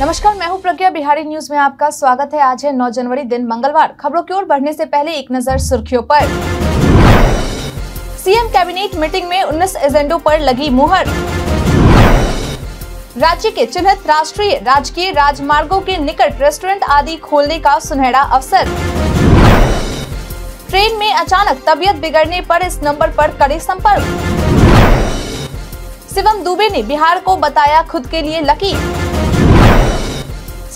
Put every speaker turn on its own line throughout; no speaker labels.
नमस्कार मैं हूं प्रज्ञा बिहारी न्यूज में आपका स्वागत है आज है 9 जनवरी दिन मंगलवार खबरों की ओर बढ़ने से पहले एक नजर सुर्खियों पर सीएम कैबिनेट मीटिंग में 19 एजेंडों पर लगी मुहर राज्य के चिन्हित राष्ट्रीय राजकीय राजमार्गों के निकट रेस्टोरेंट आदि खोलने का सुनहरा अवसर ट्रेन में अचानक तबियत बिगड़ने पर इस नंबर पर करे संपर्क शिवम दुबे ने बिहार को बताया खुद के लिए लकी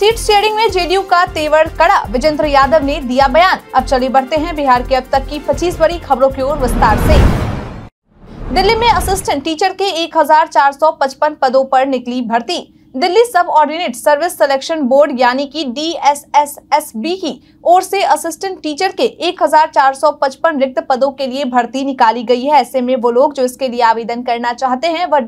सीट शेयरिंग में जेडीयू का तेवर कड़ा विजेंद्र यादव ने दिया बयान अब चले बढ़ते हैं बिहार के अब तक की पच्चीस बड़ी खबरों की ओर विस्तार ऐसी दिल्ली में असिस्टेंट टीचर के 1455 पदों पर निकली भर्ती दिल्ली सब ऑर्डिनेट सर्विस सिलेक्शन बोर्ड यानी कि डी की ओर से असिस्टेंट टीचर के 1455 रिक्त पदों के लिए भर्ती निकाली गई है ऐसे में वो लोग जो इसके लिए आवेदन करना चाहते हैं वह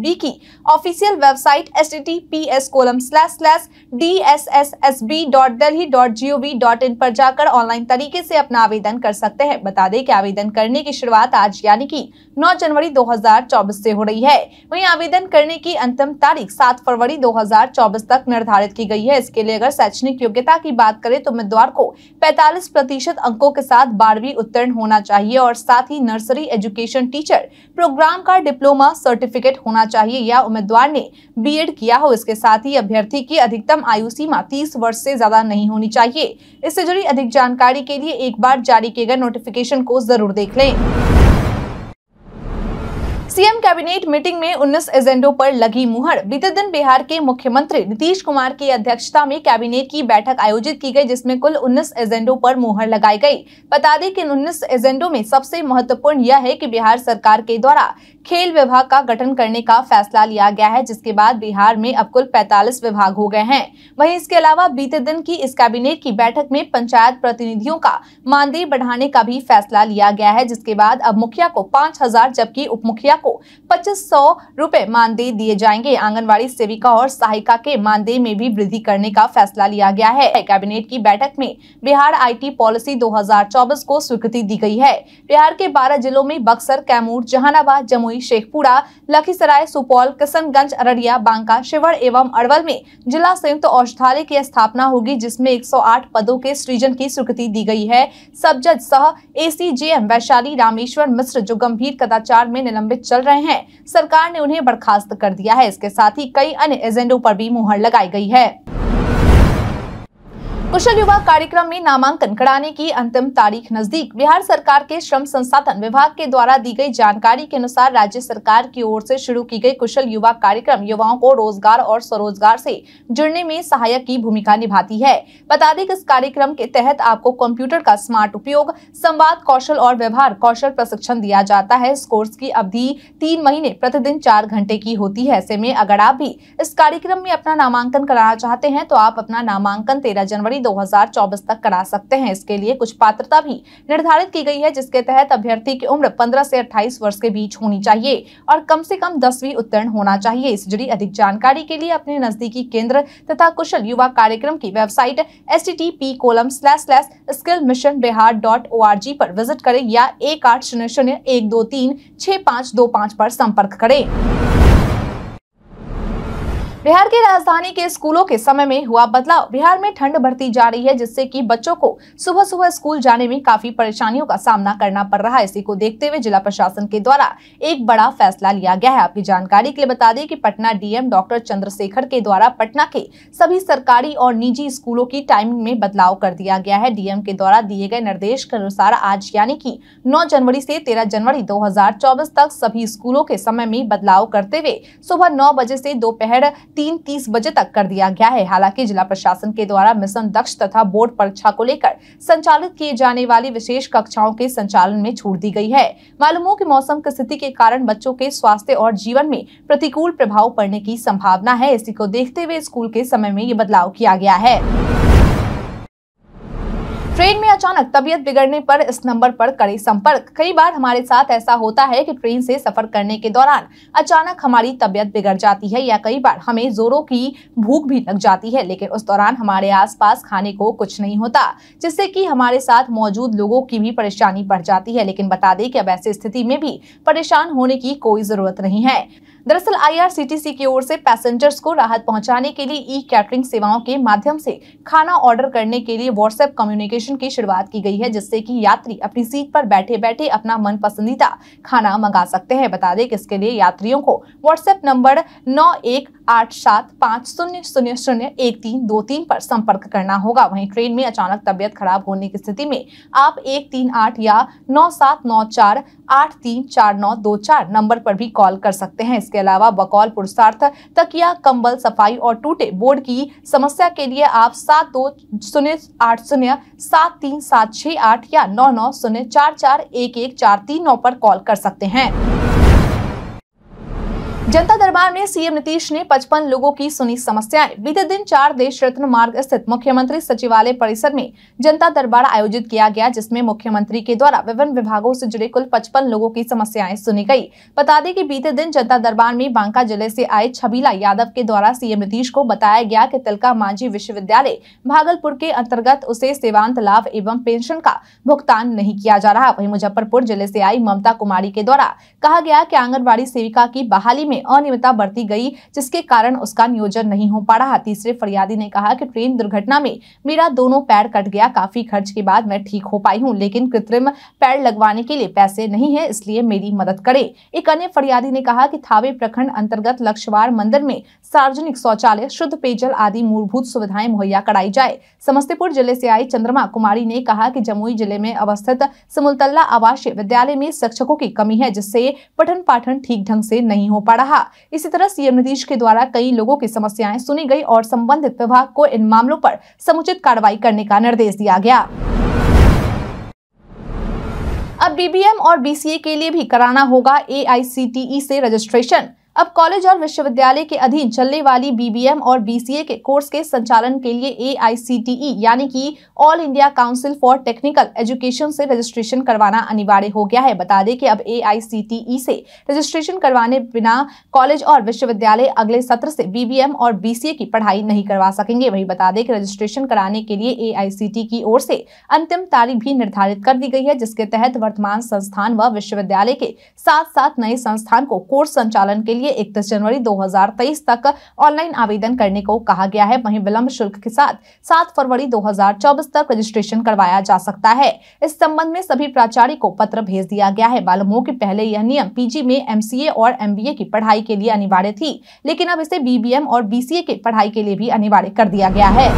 डी की official website S T T P S colon slash slash D S S S B dot Delhi dot G O V dot in पर जाकर ऑनलाइन तरीके से अपना आवेदन कर सकते हैं बता दें कि आवेदन करने की शुरुआत आज यानी कि 9 जनवरी 2024 से हो रही है वहीं आवेदन करने की अंतिम तारीख 7 फरवरी 2024 तक निर्धारित की गई है इसके लिए अगर शैक्षणिक योग्यता की बात करें चयनित तो उम्मीदवार को 45 प्रतिशत अंकों के साथ बारहवीं उत्तीर्ण होना चाहिए और साथ ही नर्सरी एजुकेशन टीचर प्रोग्राम का डिप्लोमा सर्टिफिकेट होना चाहिए या उम्मीदवार ने बी किया हो इसके साथ ही अभ्यर्थी की अधिकतम आयु सीमा तीस वर्ष ऐसी ज्यादा नहीं होनी चाहिए इससे जुड़ी अधिक जानकारी के लिए एक बार जारी किए गए नोटिफिकेशन को जरूर देख लें सीएम कैबिनेट मीटिंग में 19 एजेंडों पर लगी मुहर बीते दिन बिहार के मुख्यमंत्री नीतीश कुमार की अध्यक्षता में कैबिनेट की बैठक आयोजित की गई जिसमें कुल 19 एजेंडों पर मुहर लगाई गई बता दें कि इन 19 एजेंडों में सबसे महत्वपूर्ण यह है कि बिहार सरकार के द्वारा खेल विभाग का गठन करने का फैसला लिया गया है जिसके बाद बिहार में अब कुल 45 विभाग हो गए हैं वहीं इसके अलावा बीते दिन की इस कैबिनेट की बैठक में पंचायत प्रतिनिधियों का मानदेय बढ़ाने का भी फैसला लिया गया है जिसके बाद अब मुखिया को पाँच जबकि उप मुखिया को पच्चीस सौ रूपए मानदेय दिए जाएंगे आंगनबाड़ी सेविका और सहायिका के मानदेय में भी वृद्धि करने का फैसला लिया गया है कैबिनेट की बैठक में बिहार आईटी पॉलिसी 2024 को स्वीकृति दी गई है बिहार के 12 जिलों में बक्सर कैमूर जहानाबाद जमुई बौराड़ी शेखपुरा लखीसराय सुपौल किशनगंज अररिया बांका शिवर एवं अरवल में जिला संयुक्त औषधालय की स्थापना होगी जिसमें 108 पदों के सृजन की स्वीकृति दी गई है सब जज सह ए वैशाली रामेश्वर मिश्र जो गंभीर कदाचार में निलंबित चल रहे हैं सरकार ने उन्हें बर्खास्त कर दिया है इसके साथ ही कई अन्य एजेंडों पर भी मुहर लगाई गई है कुशल युवा कार्यक्रम में नामांकन कराने की अंतिम तारीख नजदीक बिहार सरकार के श्रम संसाधन विभाग के द्वारा दी गई जानकारी के अनुसार राज्य सरकार की ओर से शुरू की गई कुशल युवा कार्यक्रम युवाओं को रोजगार और स्वरोजगार से जुड़ने में सहायक की भूमिका निभाती है बता दें कि इस कार्यक्रम के तहत आपको कंप्यूटर का स्मार्ट उपयोग संवाद कौशल और व्यवहार कौशल प्रशिक्षण दिया जाता है इस कोर्स की अवधि तीन महीने प्रतिदिन चार घंटे की होती है ऐसे में अगर आप भी इस कार्यक्रम में अपना नामांकन कराना चाहते हैं तो आप अपना नामांकन तेरह जनवरी फरवरी 2024 तक करा सकते हैं इसके लिए कुछ पात्रता भी निर्धारित की गई है जिसके तहत अभ्यर्थी की उम्र 15 से 28 वर्ष के बीच होनी चाहिए और कम से कम दसवीं उत्तीर्ण होना चाहिए इस जुड़ी अधिक जानकारी के लिए अपने नजदीकी केंद्र तथा कुशल युवा कार्यक्रम की website S T T P colon slash slash skill mission Bihar dot O R G पर विजिट करें या एक आठ शून्य शून्य एक दो तीन छः पाँच दो पाँच पर संपर्क करें बिहार की राजधानी के स्कूलों के समय में हुआ बदलाव बिहार में ठंड बढ़ती जा रही है जिससे कि बच्चों को सुबह सुबह स्कूल जाने में काफी परेशानियों का सामना करना पड़ रहा है इसी को देखते हुए जिला प्रशासन के द्वारा एक बड़ा फैसला लिया गया है आपकी जानकारी के लिए बता दें कि पटना डीएम डॉक्टर चंद्रशेखर के द्वारा पटना के सभी सरकारी और निजी स्कूलों की टाइमिंग में बदलाव कर दिया गया है डीएम के द्वारा दिए गए निर्देश के अनुसार आज यानी की नौ जनवरी से तेरह जनवरी दो तक सभी स्कूलों के समय में बदलाव करते हुए सुबह नौ बजे से दोपहर तीन तीस बजे तक कर दिया गया है हालांकि जिला प्रशासन के द्वारा मिशन दक्ष तथा बोर्ड परीक्षा को लेकर संचालित किए जाने वाली विशेष कक्षाओं के संचालन में छूट दी गई है मालूम हो कि मौसम की स्थिति के कारण बच्चों के स्वास्थ्य और जीवन में प्रतिकूल प्रभाव पड़ने की संभावना है इसी को देखते हुए स्कूल के समय में ये बदलाव किया गया है ट्रेन में अचानक तबीयत बिगड़ने पर इस नंबर पर करें संपर्क कई बार हमारे साथ ऐसा होता है कि ट्रेन से सफर करने के दौरान अचानक हमारी तबीयत बिगड़ जाती है या कई बार हमें जोरों की भूख भी लग जाती है लेकिन उस दौरान हमारे आसपास खाने को कुछ नहीं होता जिससे कि हमारे साथ मौजूद लोगों की भी परेशानी बढ़ जाती है लेकिन बता दें कि अब ऐसी स्थिति में भी परेशान होने की कोई जरूरत नहीं है दरअसल आईआरसीटीसी की ओर से पैसेंजर्स को राहत पहुंचाने के लिए ई कैटरिंग सेवाओं के माध्यम से खाना ऑर्डर करने के लिए व्हाट्सएप कम्युनिकेशन की शुरुआत की गई है जिससे कि यात्री अपनी सीट पर बैठे बैठे अपना मन पसंदीदा खाना मंगा सकते हैं बता दें कि इसके लिए यात्रियों को व्हाट्सएप नंबर नौ एक आठ सात पाँच शून्य शून्य शून्य एक तीन दो तीन पर संपर्क करना होगा वहीं ट्रेन में अचानक तबियत खराब होने की स्थिति में आप एक तीन आठ या नौ सात नौ चार आठ तीन चार नौ दो चार नंबर पर भी कॉल कर सकते हैं इसके अलावा बकौल पुरुषार्थ तकिया कंबल सफाई और टूटे बोर्ड की समस्या के लिए आप सात दो शून्य आठ शून्य सात तीन सात छः आठ या नौ नौ शून्य चार चार एक एक चार तीन नौ पर कॉल कर सकते हैं जनता दरबार में सीएम नीतीश ने 55 लोगों की सुनी समस्याएं बीते दिन चार देश रत्न मार्ग स्थित मुख्यमंत्री सचिवालय परिसर में जनता दरबार आयोजित किया गया जिसमें मुख्यमंत्री के द्वारा विभिन्न विभागों से जुड़े कुल 55 लोगों की समस्याएं सुनी गई बता दें कि बीते दिन जनता दरबार में बांका जिले से आए छबीला यादव के द्वारा सीएम नीतीश को बताया गया की तिलका मांझी विश्वविद्यालय भागलपुर के अंतर्गत उसे सेवांत लाभ एवं पेंशन का भुगतान नहीं किया जा रहा वही मुजफ्फरपुर जिले से आई ममता कुमारी के द्वारा कहा गया की आंगनबाड़ी सेविका की बहाली में में अनियमितता बरती गई जिसके कारण उसका नियोजन नहीं हो पा रहा तीसरे फरियादी ने कहा कि ट्रेन दुर्घटना में मेरा दोनों पैर कट गया काफी खर्च के बाद मैं ठीक हो पाई हूँ लेकिन कृत्रिम पैर लगवाने के लिए पैसे नहीं है इसलिए मेरी मदद करे एक अन्य फरियादी ने कहा की थावे प्रखंड अंतर्गत लक्षवार मंदिर में सार्वजनिक शौचालय शुद्ध पेयजल आदि मूलभूत सुविधाएं मुहैया कराई जाए समस्तीपुर जिले से आई चंद्रमा कुमारी ने कहा कि जमुई जिले में अवस्थित सिमुलतल्ला आवासीय विद्यालय में शिक्षकों की कमी है जिससे पठन पाठन ठीक ढंग से नहीं हो पा रहा रहा इसी तरह सीएम नीतीश के द्वारा कई लोगों की समस्याएं सुनी गई और संबंधित विभाग को इन मामलों पर समुचित कार्रवाई करने का निर्देश दिया गया अब बीबीएम और बीसीए के लिए भी कराना होगा एआईसीटीई e से रजिस्ट्रेशन अब कॉलेज और विश्वविद्यालय के अधीन चलने वाली बीबीएम और बीसीए के कोर्स के संचालन के लिए एआईसीटीई e, यानी कि all India council for technical education से रजिस्ट्रेशन करवाना अनिवार्य हो गया है बता दें कि अब एआईसीटीई e से रजिस्ट्रेशन करवाने बिना कॉलेज और विश्वविद्यालय अगले सत्र से बीबीएम और बीसीए की पढ़ाई नहीं करवा सकेंगे वही बता दें कि रजिस्ट्रेशन कराने के लिए ए e की ओर से अंतिम तारीख भी निर्धारित कर दी गई है जिसके तहत वर्तमान संस्थान व विश्वविद्यालय के साथ साथ नए संस्थान को कोर्स संचालन के लिए 31 जनवरी 2023 तक ऑनलाइन आवेदन करने को कहा गया है वहीं विलंब शुल्क के साथ 7 फरवरी 2024 तक रजिस्ट्रेशन करवाया जा सकता है इस संबंध में सभी प्राचार्य को पत्र भेज दिया गया है बालमोह के पहले यह नियम पीजी में एम और एम की पढ़ाई के लिए अनिवार्य थी लेकिन अब इसे बीबीएम और बीसीए की पढ़ाई के लिए भी अनिवार्य कर दिया गया है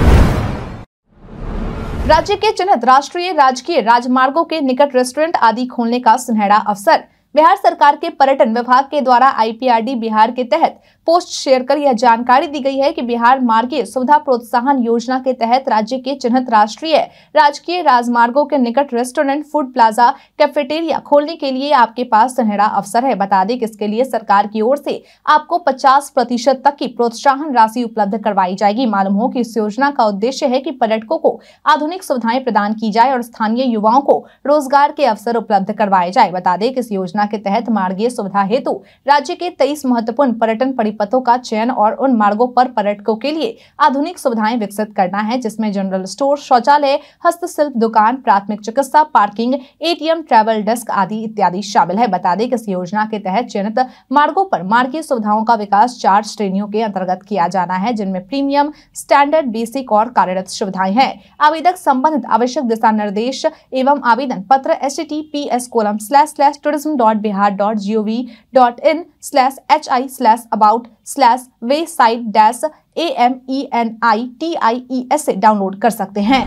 राज्य के चिन्हित राष्ट्रीय राजकीय राजमार्गों के निकट रेस्टोरेंट आदि खोलने का सुनहरा अवसर बिहार सरकार के पर्यटन विभाग के द्वारा आईपीआरडी बिहार के तहत पोस्ट शेयर कर यह जानकारी दी गई है कि बिहार मार्गीय सुविधा प्रोत्साहन योजना के तहत राज्य के चिन्हित राष्ट्रीय राजकीय राजमार्गों के निकट रेस्टोरेंट फूड प्लाजा कैफेटेरिया खोलने के लिए आपके पास सुनहरा अवसर है बता दें कि इसके लिए सरकार की ओर से आपको पचास प्रतिशत तक की प्रोत्साहन राशि उपलब्ध करवाई जाएगी मालूम हो की इस योजना का उद्देश्य है की पर्यटकों को आधुनिक सुविधाएं प्रदान की जाए और स्थानीय युवाओं को रोजगार के अवसर उपलब्ध करवाए जाए बता दें कि इस योजना के तहत मार्गीय सुविधा हेतु राज्य के तेईस महत्वपूर्ण पर्यटन पथों का चयन और उन मार्गों पर पर्यटकों के लिए आधुनिक सुविधाएं विकसित करना है जिसमें जनरल स्टोर शौचालय हस्तशिल्प दुकान प्राथमिक चिकित्सा पार्किंग एटीएम ट्रेवल डेस्क आदि इत्यादि शामिल है बता दें कि इस योजना के तहत चयनित मार्गो पर मार्गीय सुविधाओं का विकास चार श्रेणियों के अंतर्गत किया जाना है जिनमें प्रीमियम स्टैंडर्ड बेसिक और कार्यरत सुविधाएं हैं आवेदक संबंधित आवश्यक दिशा निर्देश एवं आवेदन पत्र S T P S colon slash slash tourism dot Bihar dot G O V dot in slash H I slash about slash website dash A M E N I T I E S से download कर सकते हैं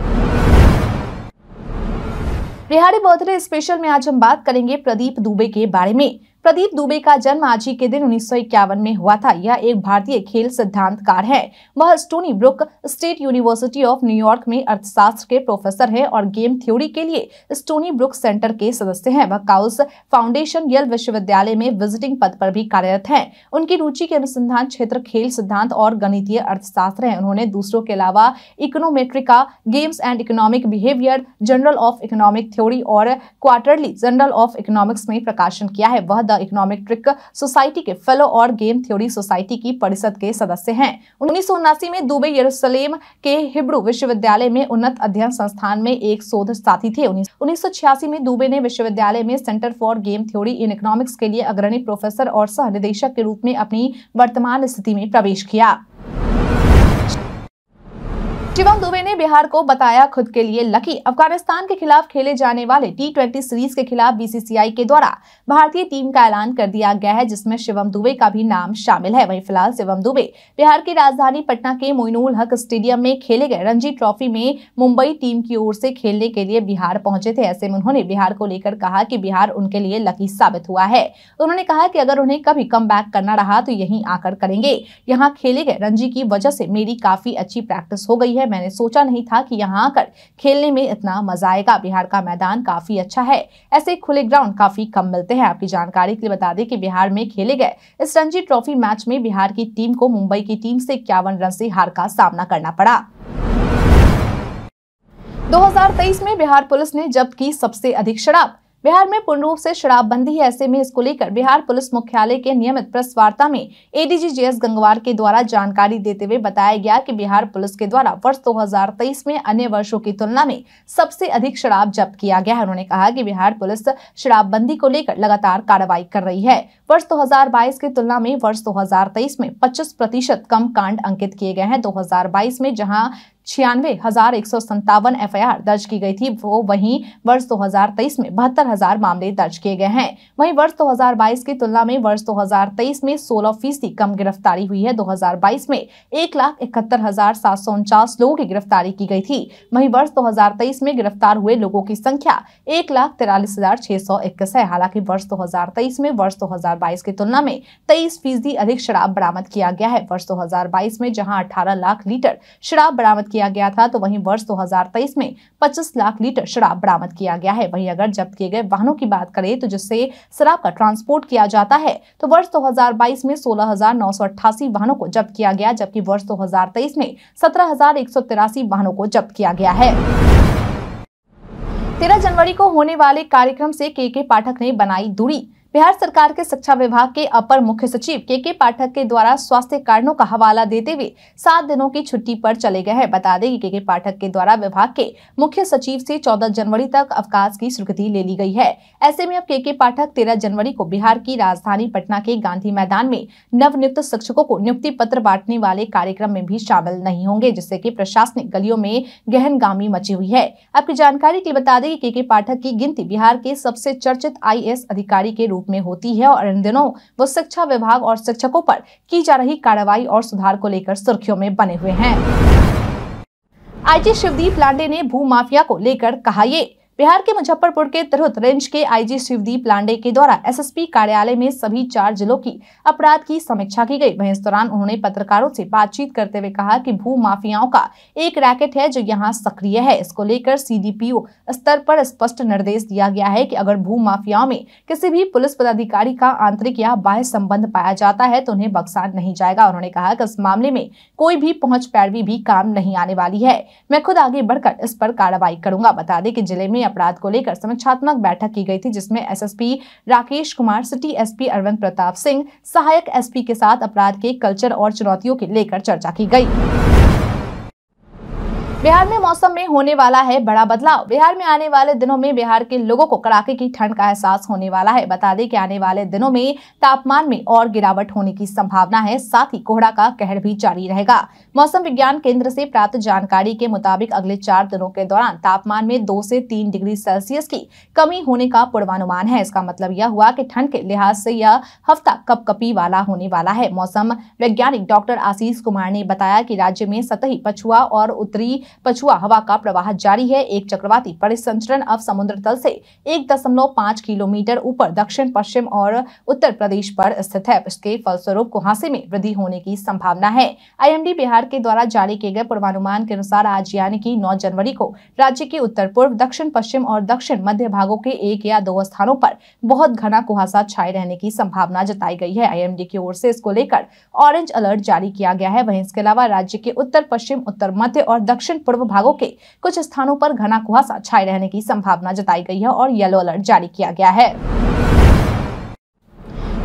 रिहाड़ी birthday special में आज हम बात करेंगे प्रदीप दुबे के बारे में प्रदीप दुबे का जन्म आज ही के दिन उन्नीस में हुआ था यह एक भारतीय खेल सिद्धांतकार है वह Stony Brook State University of New York में अर्थशास्त्र के प्रोफेसर हैं और गेम थ्योरी के लिए स्टोनी ब्रुक सेंटर के सदस्य हैं वह काउस फाउंडेशन यल विश्वविद्यालय में विजिटिंग पद पर भी कार्यरत है उनकी रुचि के अनुसंधान क्षेत्र खेल सिद्धांत और गणितीय अर्थशास्त्र है उन्होंने दूसरों के अलावा Econometrica games and economic behavior journal of economic theory और क्वार्टरली जनरल ऑफ इकोनॉमिक्स में प्रकाशन किया है वह इकोनॉमिक ट्रिक सोसाइटी के फेलो और गेम थ्योरी सोसाइटी की परिषद के सदस्य हैं उन्नीस में दुबई यरूशलेम के हिब्रू विश्वविद्यालय में उन्नत अध्ययन संस्थान में एक शोध साथी थे उन्नीस में दुबे ने विश्वविद्यालय में centre for game theory in economics के लिए अग्रणी प्रोफेसर और सह निदेशक के रूप में अपनी वर्तमान स्थिति में प्रवेश किया शिवम दुबे ने बिहार को बताया खुद के लिए लकी अफगानिस्तान के खिलाफ खेले जाने वाले टी ट्वेंटी सीरीज के खिलाफ बीसीसीआई के द्वारा भारतीय टीम का ऐलान कर दिया गया है जिसमें शिवम दुबे का भी नाम शामिल है वहीं फिलहाल शिवम दुबे बिहार की राजधानी पटना के मोइनुल हक स्टेडियम में खेले गए रणजी ट्रॉफी में मुंबई टीम की ओर से खेलने के लिए बिहार पहुंचे थे ऐसे में उन्होंने बिहार को लेकर कहा कि बिहार उनके लिए लकी साबित हुआ है उन्होंने कहा कि अगर उन्हें कभी कम करना रहा तो यही आकर करेंगे यहाँ खेले गए रणजी की वजह से मेरी काफी अच्छी प्रैक्टिस हो गई है है मैंने सोचा नहीं था कि यहाँ आकर खेलने में इतना मजा आएगा बिहार का मैदान काफी अच्छा है ऐसे खुले ग्राउंड काफी कम मिलते हैं आपकी जानकारी के लिए बता दें कि बिहार में खेले गए इस रणजी ट्रॉफी मैच में बिहार की टीम को मुंबई की टीम से इक्यावन रन से हार का सामना करना पड़ा 2023 में बिहार पुलिस ने जब्त की सबसे अधिक शराब बिहार में पूर्ण रूप से शराबबंदी है ऐसे में इसको लेकर बिहार पुलिस मुख्यालय के नियमित प्रेस वार्ता में एडीजी जेएस गंगवार के द्वारा जानकारी देते हुए बताया गया कि बिहार पुलिस के द्वारा वर्ष 2023 में अन्य वर्षों की तुलना में सबसे अधिक शराब जब्त किया गया है उन्होंने कहा कि बिहार पुलिस शराबबंदी को लेकर लगातार कार्रवाई कर रही है वर्ष दो की तुलना में वर्ष दो में पच्चीस प्रतिशत कम कांड अंकित किए गए हैं दो में जहाँ छियानवे हजार एक सौ संतावन एफ दर्ज की गई थी वो वहीं वर्ष 2023 में बहत्तर हजार मामले दर्ज किए गए हैं वहीं वर्ष 2022 की तुलना में वर्ष 2023 में 16 फीसदी कम गिरफ्तारी हुई है 2022 में एक लाख इकहत्तर हजार सात सौ उनचास लोगों की गिरफ्तारी की गई थी वहीं वर्ष 2023 में गिरफ्तार हुए लोगों की संख्या एक लाख तिरालीस हजार छह सौ इक्कीस है हालांकि वर्ष दो में वर्ष दो की तुलना में तेईस फीसदी अधिक शराब बरामद किया गया है वर्ष दो में जहाँ अठारह लाख लीटर शराब बरामद किया गया था तो वहीं वर्ष 2023 में 25 लाख लीटर शराब बरामद किया गया है वहीं अगर जब्त किए गए वाहनों की बात करें तो जिससे शराब का ट्रांसपोर्ट किया जाता है तो वर्ष 2022 में सोलह वाहनों को जब्त किया गया जबकि वर्ष दो में सत्रह वाहनों को जब्त किया गया है तेरह जनवरी को होने वाले कार्यक्रम से के के पाठक ने बनाई दूरी बिहार सरकार के शिक्षा विभाग के अपर मुख्य सचिव के के पाठक के द्वारा स्वास्थ्य कारणों का हवाला देते हुए सात दिनों की छुट्टी पर चले गए हैं बता दें कि के के पाठक के द्वारा विभाग के मुख्य सचिव से 14 जनवरी तक अवकाश की स्वीकृति ले ली गई है ऐसे में अब के के पाठक तेरह जनवरी को बिहार की राजधानी पटना के गांधी मैदान में नवनियुक्त शिक्षकों को नियुक्ति पत्र बांटने वाले कार्यक्रम में भी शामिल नहीं होंगे जिससे की प्रशासनिक गलियों में गहनगामी मची हुई है आपकी जानकारी के लिए बता दें के के पाठक की गिनती बिहार के सबसे चर्चित आई अधिकारी के रूप रूप में होती है और इन दिनों वो शिक्षा विभाग और शिक्षकों पर की जा रही कार्रवाई और सुधार को लेकर सुर्खियों में बने हुए हैं आईजी शिवदीप लांडे ने भू माफिया को लेकर कहा ये बिहार के मुजफ्फरपुर के तिरहुत रेंज के आईजी शिवदीप लांडे के द्वारा एसएसपी कार्यालय में सभी चार जिलों की अपराध की समीक्षा की गई वहीं इस दौरान उन्होंने पत्रकारों से बातचीत करते हुए कहा कि भू माफियाओं का एक रैकेट है जो यहां सक्रिय है इसको लेकर सीडीपीओ स्तर पर स्पष्ट निर्देश दिया गया है की अगर भू माफियाओं में किसी भी पुलिस पदाधिकारी का आंतरिक या बाह्य संबंध पाया जाता है तो उन्हें बक्सा नहीं जाएगा उन्होंने कहा कि इस मामले में कोई भी पहुँच पैरवी भी काम नहीं आने वाली है मैं खुद आगे बढ़कर इस पर कार्रवाई करूंगा बता दें कि जिले में अपराध को लेकर समीक्षात्मक बैठक की गई थी जिसमें SSP Rakesh Kumar city SP Arvind Pratap Singh सहायक एसपी के साथ अपराध के कल्चर और चुनौतियों के लेकर चर्चा की गई बिहार में मौसम में होने वाला है बड़ा बदलाव बिहार में आने वाले दिनों में बिहार के लोगों को कड़ाके की ठंड का एहसास होने वाला है बता दें कि आने वाले दिनों में तापमान में और गिरावट होने की संभावना है साथ ही कोहरा का कहर भी जारी रहेगा मौसम विज्ञान केंद्र से प्राप्त जानकारी के मुताबिक अगले चार दिनों के दौरान तापमान में दो से तीन डिग्री सेल्सियस की कमी होने का पूर्वानुमान है इसका मतलब यह हुआ की ठंड के लिहाज से यह हफ्ता कपकपी वाला होने वाला है मौसम वैज्ञानिक डॉक्टर आशीष कुमार ने बताया की राज्य में सतही पछुआ और उत्तरी पछुआ हवा का प्रवाह जारी है एक चक्रवाती परिसंचरण अब समुद्र तल से एक दशमलव पांच किलोमीटर ऊपर दक्षिण पश्चिम और उत्तर प्रदेश पर स्थित है इसके फलस्वरूप कुहासे में वृद्धि होने की संभावना है आई बिहार के द्वारा जारी किए गए पूर्वानुमान के अनुसार आज यानी कि 9 जनवरी को राज्य के उत्तर पूर्व दक्षिण पश्चिम और दक्षिण मध्य भागों के एक या दो स्थानों पर बहुत घना कुहासा छाए रहने की संभावना जताई गई है आईएमडी की ओर से इसको लेकर ऑरेंज अलर्ट जारी किया गया है वहीं इसके अलावा राज्य के उत्तर पश्चिम उत्तर मध्य और दक्षिण दक्षिण पूर्व भागों के कुछ स्थानों पर घना कुहासा छाए रहने की संभावना जताई गई है और येलो अलर्ट जारी किया गया है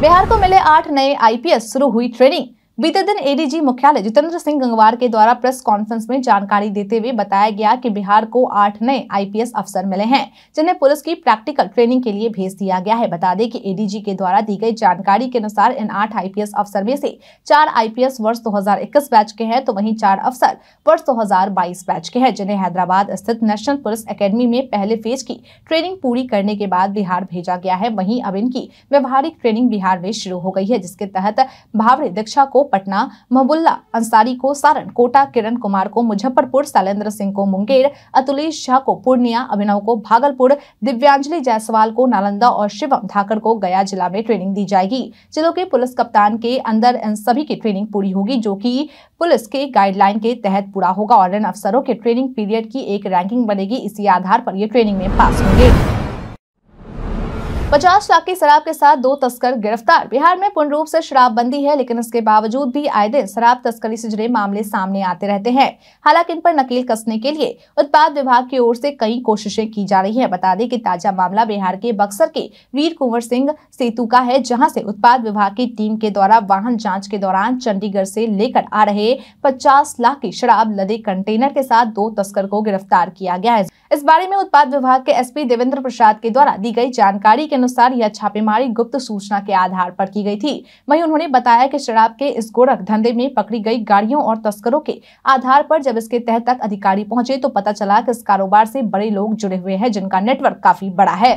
बिहार को मिले आठ नए आईपीएस शुरू हुई ट्रेनिंग बीते दिन एडीजी मुख्यालय जितेंद्र सिंह गंगवार के द्वारा प्रेस कॉन्फ्रेंस में जानकारी देते हुए बताया गया कि बिहार को आठ नए आईपीएस अफसर मिले हैं जिन्हें पुलिस की प्रैक्टिकल ट्रेनिंग के लिए भेज दिया गया है बता दें कि एडीजी के द्वारा दी गई जानकारी के अनुसार इन आठ आईपीएस अफसर में से चार आईपीएस वर्ष दो बैच के हैं तो वही चार अफसर वर्ष दो बैच के हैं जिन्हें हैदराबाद स्थित नेशनल पुलिस अकेडमी में पहले फेज की ट्रेनिंग पूरी करने के बाद बिहार भेजा गया है वही अब इनकी व्यवहारिक ट्रेनिंग बिहार में शुरू हो गई है जिसके तहत भावरे दीक्षा को पटना महबुल्ला अंसारी को सारण कोटा किरण कुमार को मुजफ्फरपुर शैलेंद्र सिंह को मुंगेर अतुलेश झा को पूर्णिया अभिनव को भागलपुर दिव्यांजलि जायसवाल को नालंदा और शिवम धाकर को गया जिला में ट्रेनिंग दी जाएगी जिलों के पुलिस कप्तान के अंदर इन सभी की ट्रेनिंग पूरी होगी जो की पुलिस के गाइडलाइन के तहत पूरा होगा और इन अफसरों के ट्रेनिंग पीरियड की एक रैंकिंग बनेगी इसी आधार पर ये ट्रेनिंग में पास होंगे पचास लाख की शराब के साथ दो तस्कर गिरफ्तार बिहार में पूर्ण रूप से शराबबंदी है लेकिन इसके बावजूद भी आए दिन शराब तस्करी से जुड़े मामले सामने आते रहते हैं हालांकि इन पर नकेल कसने के लिए उत्पाद विभाग की ओर से कई कोशिशें की जा रही है बता दें कि ताजा मामला बिहार के बक्सर के वीर कुंवर सिंह सेतु का है जहाँ से उत्पाद विभाग की टीम के द्वारा वाहन जाँच के दौरान चंडीगढ़ से लेकर आ रहे पचास लाख की शराब लदे कंटेनर के साथ दो तस्कर को गिरफ्तार किया गया है इस बारे में उत्पाद विभाग के एसपी देवेंद्र प्रसाद के द्वारा दी गयी जानकारी के अनुसार यह छापेमारी गुप्त सूचना के आधार पर की गई थी वहीं उन्होंने बताया कि शराब के इस गोरख धंधे में पकड़ी गई गाड़ियों और तस्करों के आधार पर जब इसके तहत तक अधिकारी पहुंचे तो पता चला कि इस कारोबार से बड़े लोग जुड़े हुए हैं जिनका नेटवर्क काफी बड़ा है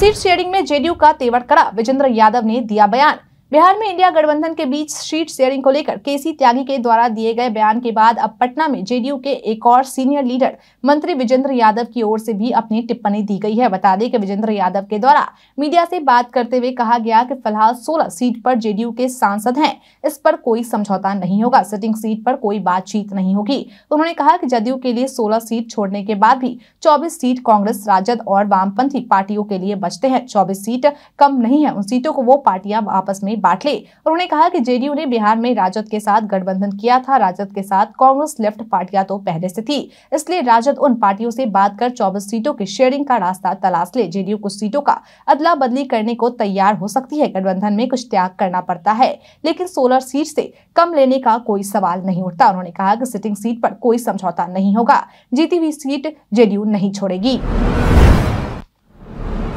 सीट शेयरिंग में जेडीयू का तेवर कड़ा विजेंद्र यादव ने दिया बयान बिहार में इंडिया गठबंधन के बीच सीट शेयरिंग को लेकर केसी त्यागी के द्वारा दिए गए बयान के बाद अब पटना में जेडीयू के एक और सीनियर लीडर मंत्री विजेंद्र यादव की ओर से भी अपनी टिप्पणी दी गई है बता दें कि विजेंद्र यादव के द्वारा मीडिया से बात करते हुए कहा गया कि फिलहाल सोलह सीट पर जेडीयू के सांसद हैं इस पर कोई समझौता नहीं होगा सिटिंग सीट पर कोई बातचीत नहीं होगी उन्होंने कहा कि जदयू के लिए सोलह सीट छोड़ने के बाद भी चौबीस सीट कांग्रेस राजद और वामपंथी पार्टियों के लिए बचते हैं चौबीस सीट कम नहीं है उन सीटों को वो पार्टियां आपस में बाटले उन्होंने कहा कि जेडीयू ने बिहार में राजद के साथ गठबंधन किया था राजद के साथ कांग्रेस लेफ्ट पार्टियां तो पहले से थी इसलिए राजद उन पार्टियों से बात कर चौबीस सीटों की शेयरिंग का रास्ता तलाश ले जेडीयू कुछ सीटों का अदला बदली करने को तैयार हो सकती है गठबंधन में कुछ त्याग करना पड़ता है लेकिन सोलह सीट से कम लेने का कोई सवाल नहीं उठता उन्होंने कहा कि सिटिंग सीट पर कोई समझौता नहीं होगा जीती हुई सीट जेडीयू नहीं छोड़ेगी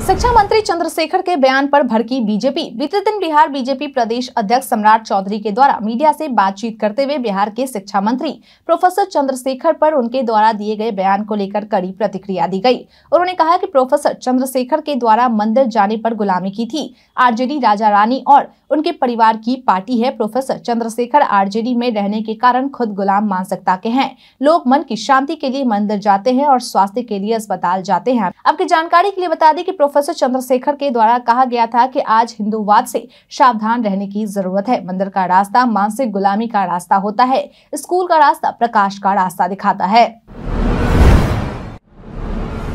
शिक्षा मंत्री चंद्रशेखर के बयान पर भड़की बीजेपी बीते दिन बिहार बीजेपी प्रदेश अध्यक्ष सम्राट चौधरी के द्वारा मीडिया से बातचीत करते हुए बिहार के शिक्षा मंत्री प्रोफेसर चंद्रशेखर पर उनके द्वारा दिए गए बयान को लेकर कड़ी प्रतिक्रिया दी गई उन्होंने कहा कि प्रोफेसर चंद्रशेखर के द्वारा मंदिर जाने पर गुलामी की थी आरजेडी राजा रानी और उनके परिवार की पार्टी है प्रोफेसर चंद्रशेखर आरजेडी में रहने के कारण खुद गुलाम सकता के हैं लोग मन की शांति के लिए मंदिर जाते हैं और स्वास्थ्य के लिए अस्पताल जाते हैं आपकी जानकारी के लिए बता दें कि प्रोफेसर प्रोफेसर चंद्रशेखर के द्वारा कहा गया था कि आज हिंदुवाद से सावधान रहने की जरूरत है मंदिर का रास्ता मानसिक गुलामी का रास्ता होता है स्कूल का रास्ता प्रकाश का रास्ता दिखाता है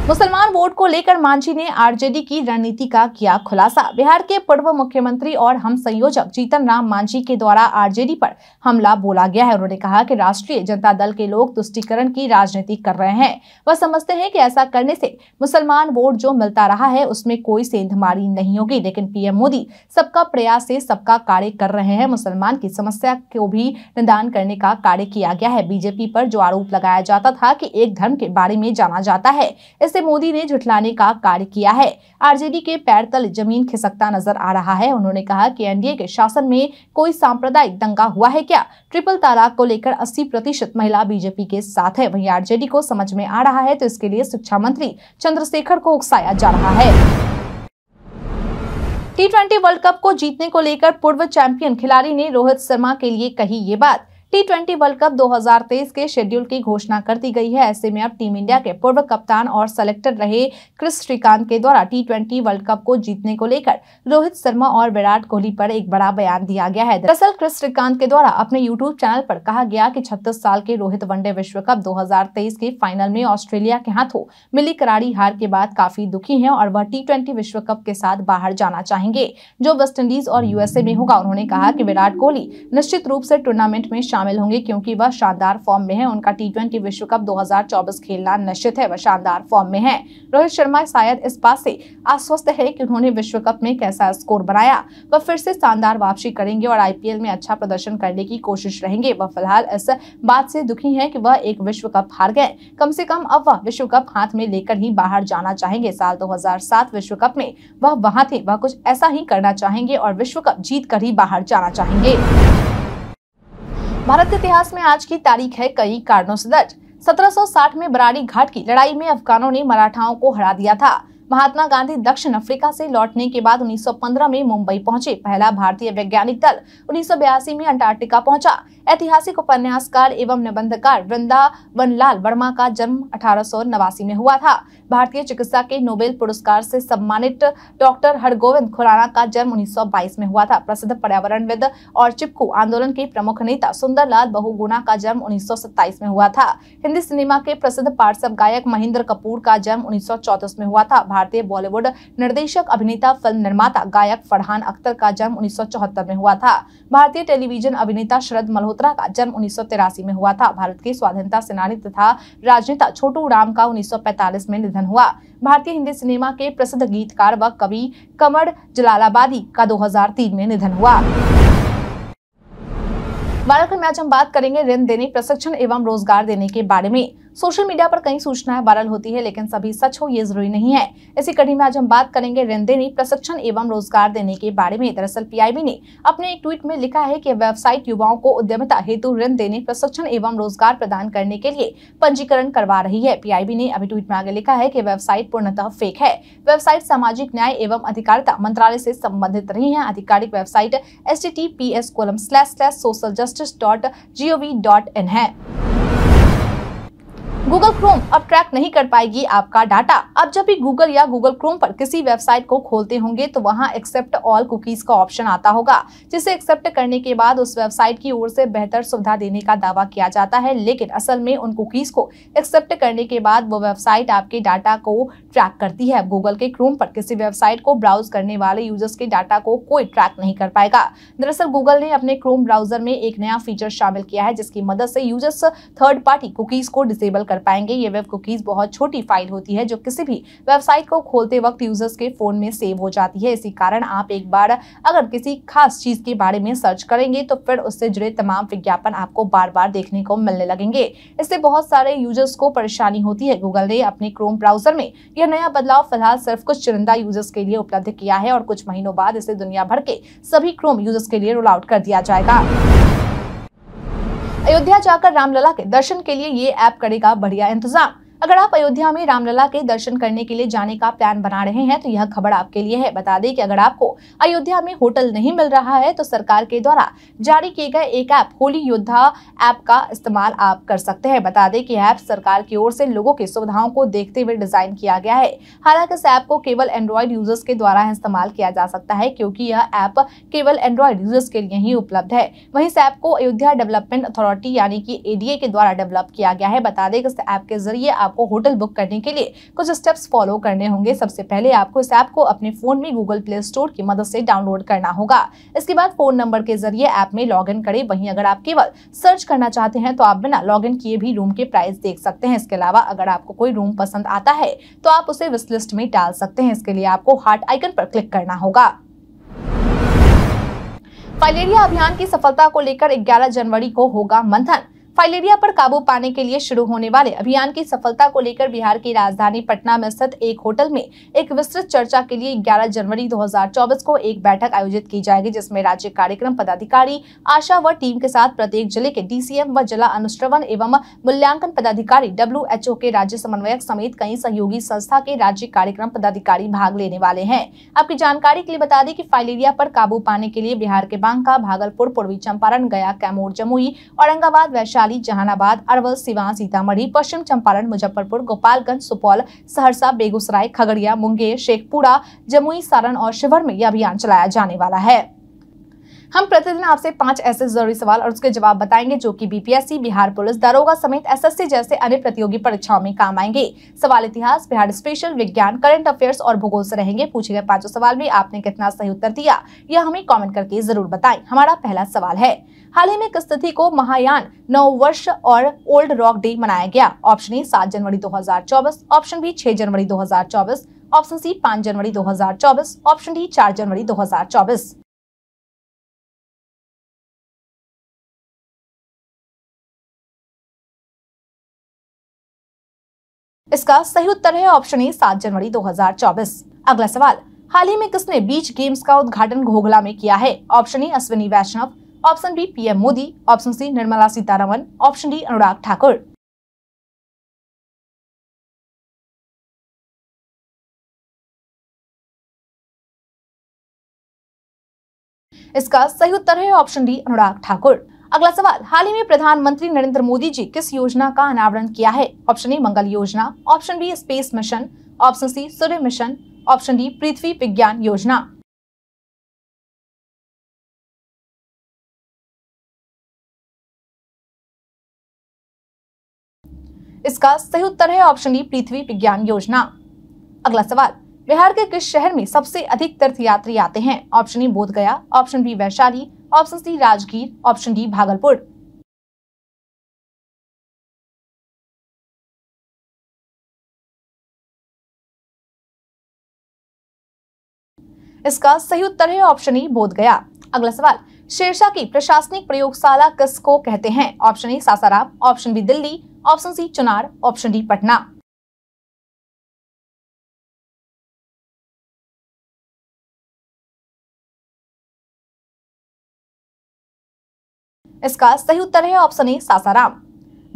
मुसलमान वोट को लेकर मांझी ने आरजेडी की रणनीति का किया खुलासा बिहार के पूर्व मुख्यमंत्री और हम संयोजक जीतन राम मांझी के द्वारा आरजेडी पर हमला बोला गया है उन्होंने कहा कि राष्ट्रीय जनता दल के लोग तुष्टिकरण की राजनीति कर रहे हैं वह समझते हैं कि ऐसा करने से मुसलमान वोट जो मिलता रहा है उसमें कोई सेंधमारी नहीं होगी लेकिन पीएम मोदी सबका प्रयास से सबका कार्य कर रहे हैं मुसलमान की समस्या को भी निदान करने का कार्य किया गया है बीजेपी पर जो आरोप लगाया जाता था की एक धर्म के बारे में जाना जाता है इससे मोदी ने जुटलाने का कार्य किया है आरजेडी के पैर तल जमीन खिसकता नजर आ रहा है उन्होंने कहा कि एनडीए के शासन में कोई सांप्रदायिक दंगा हुआ है क्या ट्रिपल तलाक को लेकर 80 प्रतिशत महिला बीजेपी के साथ है वहीं आरजेडी को समझ में आ रहा है तो इसके लिए शिक्षा मंत्री चंद्रशेखर को उकसाया जा रहा है टी वर्ल्ड कप को जीतने को लेकर पूर्व चैंपियन खिलाड़ी ने रोहित शर्मा के लिए कही ये बात टी ट्वेंटी वर्ल्ड कप 2023 के शेड्यूल की घोषणा कर दी गई है ऐसे में अब टीम इंडिया के पूर्व कप्तान और सेलेक्टर रहे क्रिस श्रीकांत के द्वारा टी ट्वेंटी वर्ल्ड कप को जीतने को लेकर रोहित शर्मा और विराट कोहली पर एक बड़ा बयान दिया गया है दरअसल क्रिस श्रीकांत के द्वारा अपने यूट्यूब चैनल पर कहा गया की छत्तीस साल के रोहित वनडे विश्व कप दो के फाइनल में ऑस्ट्रेलिया के हाथों मिली कराड़ी हार के बाद काफी दुखी है और वह टी विश्व कप के साथ बाहर जाना चाहेंगे जो वेस्टइंडीज और यूएसए में होगा उन्होंने कहा की विराट कोहली निश्चित रूप से टूर्नामेंट में शामिल शामिल होंगे क्योंकि वह शानदार फॉर्म में है उनका टी ट्वेंटी विश्व कप 2024 खेलना निश्चित है वह शानदार फॉर्म में है रोहित शर्मा शायद इस बात से आश्वस्त है कि उन्होंने विश्व कप में कैसा स्कोर बनाया वह फिर से शानदार वापसी करेंगे और आईपीएल में अच्छा प्रदर्शन करने की कोशिश रहेंगे वह फिलहाल इस बात से दुखी है कि वह एक विश्व कप हार गए कम से कम अब वह विश्व कप हाथ में लेकर ही बाहर जाना चाहेंगे साल दो विश्व कप में वह वहाँ थे वह कुछ ऐसा ही करना चाहेंगे और विश्व कप जीत कर ही बाहर जाना चाहेंगे भारत के इतिहास में आज की तारीख है कई कारणों से दर्ज 1760 में बरारी घाट की लड़ाई में अफगानों ने मराठाओं को हरा दिया था महात्मा गांधी दक्षिण अफ्रीका से लौटने के बाद 1915 में मुंबई पहुंचे पहला भारतीय वैज्ञानिक दल उन्नीस में अंटार्कटिका पहुंचा ऐतिहासिक उपन्यासकार एवं निबंधकार वृंदा वनलाल वर्मा का जन्म अठारह में हुआ था भारतीय चिकित्सा के नोबेल पुरस्कार से सम्मानित डॉक्टर हरगोविंद खुराना का जन्म 1922 में हुआ था प्रसिद्ध पर्यावरणविद और चिपकू आंदोलन के प्रमुख नेता सुंदरलाल बहुगुणा का जन्म 1927 में हुआ था हिंदी सिनेमा के प्रसिद्ध पार्श्व गायक महेंद्र कपूर का जन्म उन्नीस में हुआ था भारतीय बॉलीवुड निर्देशक अभिनेता फिल्म निर्माता गायक फरहान अख्तर का जन्म उन्नीस में हुआ था भारतीय टेलीविजन अभिनेता शरद मल्होत्रा का जन्म उन्नीस में हुआ था भारत के स्वाधीनता सेनानी तथा राजनेता छोटू राम का उन्नीस में निधन हुआ भारतीय हिंदी सिनेमा के प्रसिद्ध गीतकार व कवि कमर जलालाबादी का 2003 में निधन हुआ बालक में आज हम बात करेंगे ऋण देने प्रशिक्षण एवं रोजगार देने के बारे में सोशल मीडिया पर कई सूचनाएं वायरल होती है लेकिन सभी सच हो ये जरूरी नहीं है इसी कड़ी में आज हम बात करेंगे रेंदेनी प्रशिक्षण एवं रोजगार देने के बारे में दरअसल पीआईबी ने अपने एक ट्वीट में लिखा है की वेबसाइट युवाओं को उद्यमिता हेतु ऋण देने प्रशिक्षण एवं रोजगार प्रदान करने के लिए पंजीकरण करवा रही है पीआईबी ने अभी ट्वीट में आगे लिखा है की वेबसाइट पूर्णतः फेक है वेबसाइट सामाजिक न्याय एवं अधिकारिता मंत्रालय से संबंधित नहीं है आधिकारिक website S T P S colon slash slash social justice dot G O V dot in है गूगल क्रोम अब ट्रैक नहीं कर पाएगी आपका डाटा अब जब भी गूगल या गूगल क्रोम पर किसी वेबसाइट को खोलते होंगे तो वहां एक्सेप्ट ऑल कुकीज का ऑप्शन आता होगा जिसे एक्सेप्ट करने के बाद उस वेबसाइट की ओर से बेहतर सुविधा देने का दावा किया जाता है लेकिन असल में उन कुकीज को एक्सेप्ट करने के बाद वो वेबसाइट आपके डाटा को ट्रैक करती है गूगल के क्रोम पर किसी वेबसाइट को ब्राउज करने वाले यूजर्स के डाटा को कोई ट्रैक नहीं कर पाएगा दरअसल गूगल ने अपने क्रोम ब्राउजर में एक नया फीचर शामिल किया है जिसकी मदद से यूजर्स थर्ड पार्टी कुकीज को डिसेबल कर पाएंगे ये वेब कुकीज़ बहुत छोटी फाइल होती है जो किसी भी वेबसाइट को खोलते वक्त यूजर्स के फ़ोन में सेव हो जाती है इसी कारण आप एक बार अगर किसी खास चीज़ के बारे में सर्च करेंगे तो फिर उससे जुड़े तमाम विज्ञापन आपको बार बार देखने को मिलने लगेंगे इससे बहुत सारे यूजर्स को परेशानी होती है गूगल ने अपने क्रोम ब्राउजर में यह नया बदलाव फिलहाल सिर्फ कुछ चुनिंदा यूजर्स के लिए उपलब्ध किया है और कुछ महीनों बाद इसे दुनिया भर के सभी क्रोम यूजर्स के लिए रोल आउट कर दिया जाएगा अयोध्या जाकर रामलला के दर्शन के लिए ये ऐप करेगा बढ़िया इंतजाम अगर आप अयोध्या में रामलला के दर्शन करने के लिए जाने का प्लान बना रहे हैं तो यह खबर आपके लिए है बता दें कि अगर आपको अयोध्या में होटल नहीं मिल रहा है तो सरकार के द्वारा जारी किए गए एक ऐप होली योद्धा ऐप का इस्तेमाल आप कर सकते हैं बता दें कि ऐप सरकार की ओर से लोगों की सुविधाओं को देखते हुए डिजाइन किया गया है हालांकि इस ऐप को केवल एंड्रॉयड यूजर्स के द्वारा इस्तेमाल किया जा सकता है क्योंकि यह ऐप केवल एंड्रॉयड यूजर्स के लिए ही उपलब्ध है वहीं इस ऐप को अयोध्या डेवलपमेंट अथॉरिटी यानी कि एडीए के द्वारा डेवलप किया गया है बता दें कि इस ऐप के जरिए आप आपको होटल बुक करने के लिए कुछ स्टेप्स फॉलो करने होंगे सबसे पहले आपको इस ऐप को अपने फोन में गूगल प्ले स्टोर की मदद से डाउनलोड करना होगा इसके बाद फोन नंबर के जरिए ऐप में लॉग इन करे वहीं अगर आप केवल सर्च करना चाहते हैं तो आप बिना लॉग इन किए भी रूम के प्राइस देख सकते हैं इसके अलावा अगर आपको कोई रूम पसंद आता है तो आप उसे विश में डाल सकते हैं इसके लिए आपको हार्ट आइकन पर क्लिक करना होगा फाइलेरिया अभियान की सफलता को लेकर 11 जनवरी को होगा मंथन फाइलेरिया पर काबू पाने के लिए शुरू होने वाले अभियान की सफलता को लेकर बिहार की राजधानी पटना में स्थित एक होटल में एक विस्तृत चर्चा के लिए 11 जनवरी 2024 को एक बैठक आयोजित की जाएगी जिसमें राज्य कार्यक्रम पदाधिकारी आशा व टीम के साथ प्रत्येक जिले के डीसीएम व जिला अनुश्रवण एवं मूल्यांकन पदाधिकारी डब्ल्यू के राज्य समन्वयक समेत कई सहयोगी संस्था के राज्य कार्यक्रम पदाधिकारी भाग लेने वाले है आपकी जानकारी के लिए बता दें की फाइलेरिया पर काबू पाने के लिए बिहार के बांका भागलपुर पूर्वी चंपारण गया कैमूर जमुई औरंगाबाद वैशाली वैशाली जहानाबाद अरवल सिवान सीतामढ़ी पश्चिम चंपारण मुजफ्फरपुर गोपालगंज सुपौल सहरसा बेगूसराय खगड़िया मुंगेर शेखपुरा जमुई सारण और शिवर में यह अभियान चलाया जाने वाला है हम प्रतिदिन आपसे पांच ऐसे जरूरी सवाल और उसके जवाब बताएंगे जो कि बीपीएससी बिहार पुलिस दारोगा समेत एसएससी जैसे अन्य प्रतियोगी परीक्षाओं में काम आएंगे सवाल इतिहास बिहार स्पेशल विज्ञान करंट अफेयर्स और भूगोल से रहेंगे पूछे गए पांचों सवाल में आपने कितना सही उत्तर दिया यह हमें कॉमेंट करके जरूर बताए हमारा पहला सवाल है हाल ही में किस तिथि को महायान नव वर्ष और ओल्ड रॉक डे मनाया गया ऑप्शन ए सात जनवरी दो ऑप्शन बी छह जनवरी दो ऑप्शन सी पांच जनवरी 2024 ऑप्शन डी चार जनवरी 2024 इसका सही उत्तर है ऑप्शन ए सात जनवरी 2024। अगला सवाल हाल ही में किसने बीच गेम्स का उद्घाटन घोघला में किया है option A Ashwini Vaishnaw option B PM Modi option C Nirmala Sitharaman option D Anurag Thakur इसका सही उत्तर है ऑप्शन डी अनुराग ठाकुर अगला सवाल हाल ही में प्रधानमंत्री नरेंद्र मोदी जी किस योजना का अनावरण किया है ऑप्शन ए मंगल योजना option B space mission option C सूर्य मिशन ऑप्शन डी पृथ्वी विज्ञान योजना इसका सही उत्तर है ऑप्शन डी पृथ्वी विज्ञान योजना अगला सवाल बिहार के किस शहर में सबसे अधिक तीर्थयात्री आते हैं option A Bodhgaya option B Vaishali option C Rajgir option D Bhagalpur इसका सही उत्तर है ऑप्शन ई बोध गया अगला सवाल शेरशाह की प्रशासनिक प्रयोगशाला किसको कहते हैं option A Sasaram option B Delhi option C Chunar option D Patna इसका सही उत्तर है ऑप्शन ए सासाराम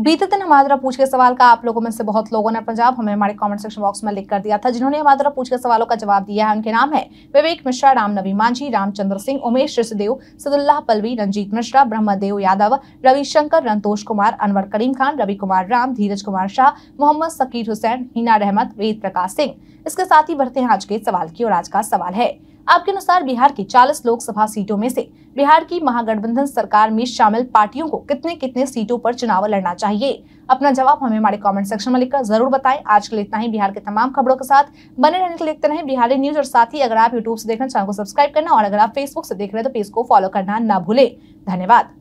बीते दिन हमारे द्वारा पूछ के सवाल का आप लोगों में से बहुत लोगों ने पंजाब हमें हमारे कमेंट सेक्शन बॉक्स में लिख कर दिया था जिन्होंने हमारे द्वारा पूछ के सवालों का जवाब दिया है उनके नाम है विवेक मिश्रा राम नवी मांझी रामचंद्र सिंह उमेश ऋषिदेव सदुल्लाह पलवी रंजीत मिश्रा ब्रह्मदेव यादव रविशंकर रंतोष कुमार अनवर करीम खान रवि कुमार राम धीरज कुमार शाह मोहम्मद सकीर हुसैन हिना रहमत वेद प्रकाश सिंह इसके साथ ही बढ़ते हैं आज के सवाल की और आज का सवाल है आपके अनुसार बिहार की 40 लोकसभा सीटों में से बिहार की महागठबंधन सरकार में शामिल पार्टियों को कितने कितने सीटों पर चुनाव लड़ना चाहिए अपना जवाब हमें हमारे कमेंट सेक्शन में लिखकर जरूर बताएं आज के लिए इतना ही बिहार के तमाम खबरों के साथ बने रहने के लिए देखते रहे बिहारी न्यूज और साथ ही अगर आप यूट्यूब से देख रहे हैं चैनल को सब्सक्राइब करना और अगर आप फेसबुक से देख रहे हैं तो पेज को फॉलो करना न भूले धन्यवाद